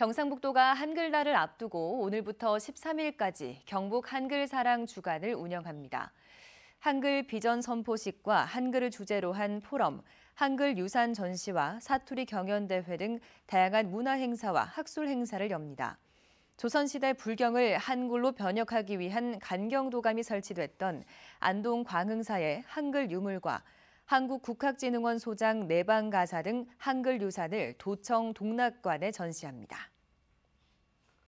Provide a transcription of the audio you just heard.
경상북도가 한글날을 앞두고 오늘부터 13일까지 경북 한글사랑 주간을 운영합니다. 한글 비전 선포식과 한글을 주제로 한 포럼, 한글 유산 전시와 사투리 경연대회 등 다양한 문화 행사와 학술 행사를 엽니다. 조선시대 불경을 한글로 변역하기 위한 간경도감이 설치됐던 안동 광흥사의 한글 유물과 한국국학진흥원 소장 내방가사 등 한글 유산을 도청 동락관에 전시합니다.